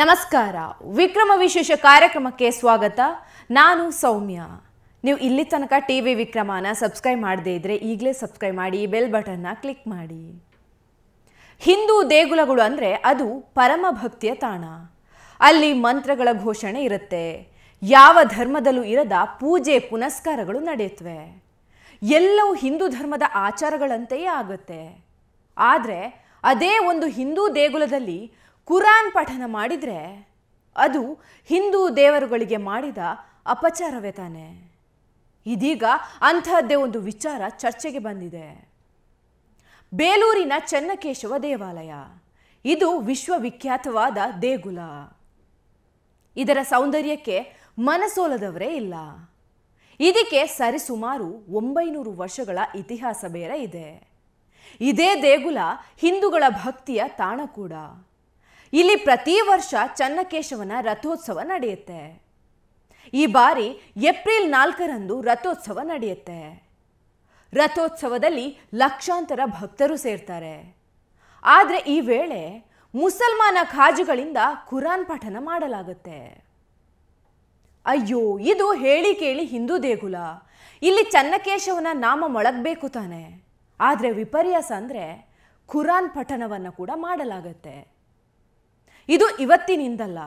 ನಮಸ್ಕಾರ ವಿಕ್ರಮ ವಿಶೇಷ ಕಾರ್ಯಕ್ರಮಕ್ಕೆ ಸ್ವಾಗತ ನಾನು ಸೌಮ್ಯ ನೀವು ಇಲ್ಲಿ ತನಕ ಟಿ ವಿ ವಿಕ್ರಮನ ಸಬ್ಸ್ಕ್ರೈಬ್ ಮಾಡದೇ ಇದ್ದರೆ ಈಗಲೇ ಸಬ್ಸ್ಕ್ರೈಬ್ ಮಾಡಿ ಬೆಲ್ ಬಟನ್ನ ಕ್ಲಿಕ್ ಮಾಡಿ ಹಿಂದೂ ದೇಗುಲಗಳು ಅಂದರೆ ಅದು ಪರಮ ಭಕ್ತಿಯ ತಾಣ ಅಲ್ಲಿ ಮಂತ್ರಗಳ ಘೋಷಣೆ ಇರುತ್ತೆ ಯಾವ ಧರ್ಮದಲ್ಲೂ ಇರದ ಪೂಜೆ ಪುನಸ್ಕಾರಗಳು ನಡೆಯುತ್ತವೆ ಎಲ್ಲವೂ ಹಿಂದೂ ಧರ್ಮದ ಆಚಾರಗಳಂತೆಯೇ ಆಗುತ್ತೆ ಆದರೆ ಅದೇ ಒಂದು ಹಿಂದೂ ದೇಗುಲದಲ್ಲಿ ಕುರಾನ್ ಪಠನ ಮಾಡಿದರೆ ಅದು ಹಿಂದೂ ದೇವರುಗಳಿಗೆ ಮಾಡಿದ ಅಪಚಾರವೇ ತಾನೆ ಇದೀಗ ಅಂಥದ್ದೇ ಒಂದು ವಿಚಾರ ಚರ್ಚೆಗೆ ಬಂದಿದೆ ಬೇಲೂರಿನ ಚೆನ್ನಕೇಶವ ದೇವಾಲಯ ಇದು ವಿಶ್ವವಿಖ್ಯಾತವಾದ ದೇಗುಲ ಇದರ ಸೌಂದರ್ಯಕ್ಕೆ ಮನಸೋಲದವರೇ ಇಲ್ಲ ಇದಕ್ಕೆ ಸರಿಸುಮಾರು ಒಂಬೈನೂರು ವರ್ಷಗಳ ಇತಿಹಾಸ ಬೇರೆ ಇದೆ ಇದೇ ದೇಗುಲ ಹಿಂದೂಗಳ ಭಕ್ತಿಯ ತಾಣ ಕೂಡ ಇಲ್ಲಿ ಪ್ರತಿ ವರ್ಷ ಚನ್ನಕೇಶವನ ರಥೋತ್ಸವ ನಡೆಯುತ್ತೆ ಈ ಬಾರಿ ಏಪ್ರಿಲ್ ನಾಲ್ಕರಂದು ರಥೋತ್ಸವ ನಡೆಯುತ್ತೆ ರಥೋತ್ಸವದಲ್ಲಿ ಲಕ್ಷಾಂತರ ಭಕ್ತರು ಸೇರ್ತಾರೆ ಆದರೆ ಈ ವೇಳೆ ಮುಸಲ್ಮಾನ ಖಾಜುಗಳಿಂದ ಕುರಾನ್ ಪಠನ ಮಾಡಲಾಗುತ್ತೆ ಅಯ್ಯೋ ಇದು ಹೇಳಿ ಕೇಳಿ ಹಿಂದೂ ದೇಗುಲ ಇಲ್ಲಿ ಚನ್ನಕೇಶವನ ನಾಮ ಮೊಳಗಬೇಕು ತಾನೆ ಆದರೆ ವಿಪರ್ಯಾಸ ಅಂದರೆ ಖುರಾನ್ ಪಠನವನ್ನು ಕೂಡ ಮಾಡಲಾಗತ್ತೆ ಇದು ಇವತ್ತಿನಿಂದಲ್ಲ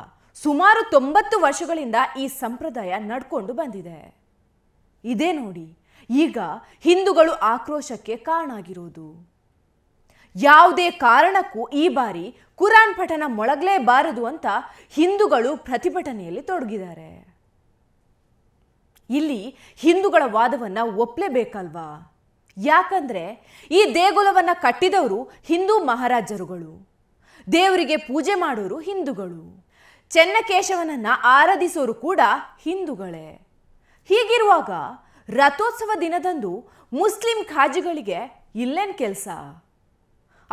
ಸುಮಾರು ತೊಂಬತ್ತು ವರ್ಷಗಳಿಂದ ಈ ಸಂಪ್ರದಾಯ ನಡ್ಕೊಂಡು ಬಂದಿದೆ ಇದೇ ನೋಡಿ ಈಗ ಹಿಂದೂಗಳು ಆಕ್ರೋಶಕ್ಕೆ ಕಾರಣ ಆಗಿರೋದು ಯಾವುದೇ ಕಾರಣಕ್ಕೂ ಈ ಬಾರಿ ಕುರಾನ್ ಪಠನ ಮೊಳಗಲೇಬಾರದು ಅಂತ ಹಿಂದೂಗಳು ಪ್ರತಿಭಟನೆಯಲ್ಲಿ ತೊಡಗಿದ್ದಾರೆ ಇಲ್ಲಿ ಹಿಂದೂಗಳ ವಾದವನ್ನು ಒಪ್ಪಲೇಬೇಕಲ್ವಾ ಯಾಕಂದರೆ ಈ ದೇಗುಲವನ್ನು ಕಟ್ಟಿದವರು ಹಿಂದೂ ಮಹಾರಾಜರುಗಳು ದೇವರಿಗೆ ಪೂಜೆ ಮಾಡೋರು ಹಿಂದೂಗಳು ಚೆನ್ನಕೇಶವನನ್ನು ಆರಾಧಿಸೋರು ಕೂಡ ಹಿಂದೂಗಳೇ ಹೀಗಿರುವಾಗ ರಥೋತ್ಸವ ದಿನದಂದು ಮುಸ್ಲಿಂ ಖಾಜಿಗಳಿಗೆ ಇಲ್ಲೇನು ಕೆಲಸ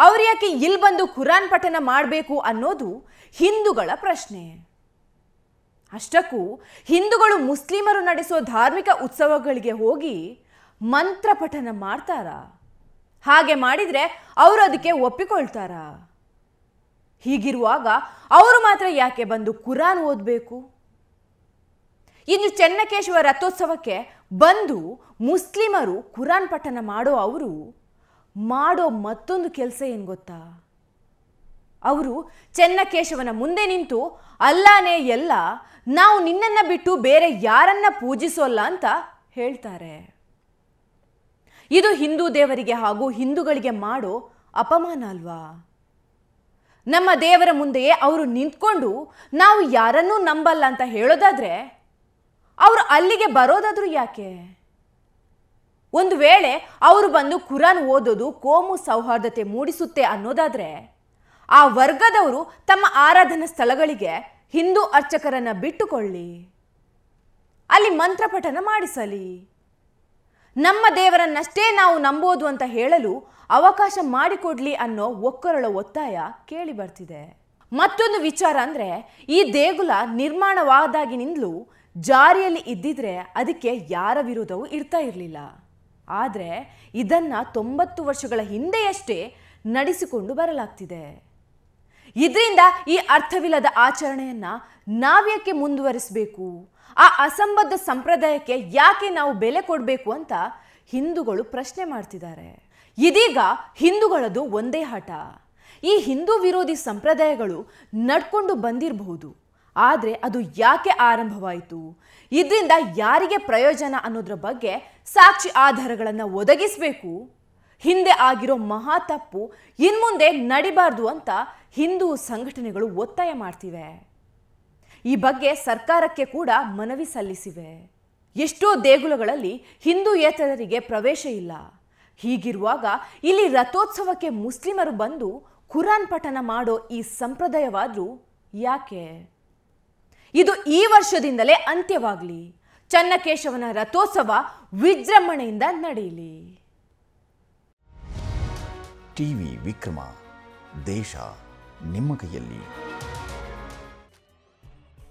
ಅವ್ರು ಯಾಕೆ ಇಲ್ಲಿ ಬಂದು ಖುರಾನ್ ಪಠನ ಮಾಡಬೇಕು ಅನ್ನೋದು ಹಿಂದೂಗಳ ಪ್ರಶ್ನೆ ಅಷ್ಟಕ್ಕೂ ಹಿಂದೂಗಳು ಮುಸ್ಲಿಮರು ನಡೆಸೋ ಧಾರ್ಮಿಕ ಉತ್ಸವಗಳಿಗೆ ಹೋಗಿ ಮಂತ್ರ ಪಠನ ಮಾಡ್ತಾರಾ ಹಾಗೆ ಮಾಡಿದರೆ ಅವರು ಅದಕ್ಕೆ ಒಪ್ಪಿಕೊಳ್ತಾರಾ ಹೀಗಿರುವಾಗ ಅವರು ಮಾತ್ರ ಯಾಕೆ ಬಂದು ಕುರಾನ್ ಓದಬೇಕು ಇನ್ನು ಚೆನ್ನಕೇಶವ ರಥೋತ್ಸವಕ್ಕೆ ಬಂದು ಮುಸ್ಲಿಮರು ಕುರಾನ್ ಪಠನ ಮಾಡೋ ಅವರು ಮಾಡೋ ಮತ್ತೊಂದು ಕೆಲಸ ಏನು ಗೊತ್ತಾ ಅವರು ಚೆನ್ನಕೇಶವನ ಮುಂದೆ ನಿಂತು ಅಲ್ಲಾನೇ ಎಲ್ಲ ನಾವು ನಿನ್ನನ್ನು ಬಿಟ್ಟು ಬೇರೆ ಯಾರನ್ನ ಪೂಜಿಸೋಲ್ಲ ಅಂತ ಹೇಳ್ತಾರೆ ಇದು ಹಿಂದೂ ದೇವರಿಗೆ ಹಾಗೂ ಹಿಂದೂಗಳಿಗೆ ಮಾಡೋ ಅಪಮಾನ ಅಲ್ವಾ ನಮ್ಮ ದೇವರ ಮುಂದೆಯೇ ಅವರು ನಿಂತ್ಕೊಂಡು ನಾವು ಯಾರನ್ನೂ ನಂಬಲ್ಲ ಅಂತ ಹೇಳೋದಾದರೆ ಅವರು ಅಲ್ಲಿಗೆ ಬರೋದಾದರೂ ಯಾಕೆ ಒಂದು ವೇಳೆ ಅವರು ಬಂದು ಕುರಾನ್ ಓದೋದು ಕೋಮು ಸೌಹಾರ್ದತೆ ಮೂಡಿಸುತ್ತೆ ಅನ್ನೋದಾದರೆ ಆ ವರ್ಗದವರು ತಮ್ಮ ಆರಾಧನಾ ಸ್ಥಳಗಳಿಗೆ ಹಿಂದೂ ಅರ್ಚಕರನ್ನು ಬಿಟ್ಟುಕೊಳ್ಳಿ ಅಲ್ಲಿ ಮಂತ್ರಪಠನ ಮಾಡಿಸಲಿ ನಮ್ಮ ದೇವರನ್ನಷ್ಟೇ ನಾವು ನಂಬೋದು ಅಂತ ಹೇಳಲು ಅವಕಾಶ ಮಾಡಿಕೊಡ್ಲಿ ಅನ್ನೋ ಒಕ್ಕರಳ ಒತ್ತಾಯ ಕೇಳಿ ಬರ್ತಿದೆ ಮತ್ತೊಂದು ವಿಚಾರ ಅಂದರೆ ಈ ದೇಗುಲ ನಿರ್ಮಾಣವಾದಾಗಿನಿಂದಲೂ ಜಾರಿಯಲ್ಲಿ ಇದ್ದಿದ್ರೆ ಅದಕ್ಕೆ ಯಾರ ವಿರೋಧವೂ ಇರ್ತಾ ಇರಲಿಲ್ಲ ಆದರೆ ಇದನ್ನು ತೊಂಬತ್ತು ವರ್ಷಗಳ ಹಿಂದೆಯಷ್ಟೇ ನಡೆಸಿಕೊಂಡು ಬರಲಾಗ್ತಿದೆ ಇದರಿಂದ ಈ ಅರ್ಥವಿಲ್ಲದ ಆಚರಣೆಯನ್ನು ನಾವ್ಯಾಕೆ ಮುಂದುವರಿಸಬೇಕು ಆ ಅಸಂಬದ್ಧ ಸಂಪ್ರದಾಯಕ್ಕೆ ಯಾಕೆ ನಾವು ಬೆಲೆ ಕೊಡಬೇಕು ಅಂತ ಹಿಂದೂಗಳು ಪ್ರಶ್ನೆ ಮಾಡ್ತಿದ್ದಾರೆ ಇದೀಗ ಹಿಂದೂಗಳದು ಒಂದೇ ಹಠ ಈ ಹಿಂದೂ ವಿರೋಧಿ ಸಂಪ್ರದಾಯಗಳು ನಡ್ಕೊಂಡು ಬಂದಿರಬಹುದು ಆದರೆ ಅದು ಯಾಕೆ ಆರಂಭವಾಯಿತು ಇದರಿಂದ ಯಾರಿಗೆ ಪ್ರಯೋಜನ ಅನ್ನೋದ್ರ ಬಗ್ಗೆ ಸಾಕ್ಷಿ ಆಧಾರಗಳನ್ನು ಒದಗಿಸಬೇಕು ಹಿಂದೆ ಆಗಿರೋ ಮಹಾ ತಪ್ಪು ಇನ್ಮುಂದೆ ನಡಿಬಾರ್ದು ಅಂತ ಹಿಂದೂ ಸಂಘಟನೆಗಳು ಒತ್ತಾಯ ಮಾಡ್ತಿವೆ ಈ ಬಗ್ಗೆ ಸರ್ಕಾರಕ್ಕೆ ಕೂಡ ಮನವಿ ಸಲ್ಲಿಸಿವೆ ಎಷ್ಟೋ ದೇಗುಲಗಳಲ್ಲಿ ಹಿಂದೂಯೇತರರಿಗೆ ಪ್ರವೇಶ ಇಲ್ಲ ಹೀಗಿರುವಾಗ ಇಲ್ಲಿ ರಥೋತ್ಸವಕ್ಕೆ ಮುಸ್ಲಿಮರು ಬಂದು ಖುರಾನ್ ಪಠನ ಮಾಡೋ ಈ ಸಂಪ್ರದಾಯವಾದರೂ ಯಾಕೆ ಇದು ಈ ವರ್ಷದಿಂದಲೇ ಅಂತ್ಯವಾಗಲಿ ಚನ್ನಕೇಶವನ ರಥೋತ್ಸವ ವಿಜೃಂಭಣೆಯಿಂದ ನಡೆಯಲಿ ಟಿವಿ ವಿಕ್ರಮ ದೇಶ ನಿಮ್ಮ ಕೈಯಲ್ಲಿ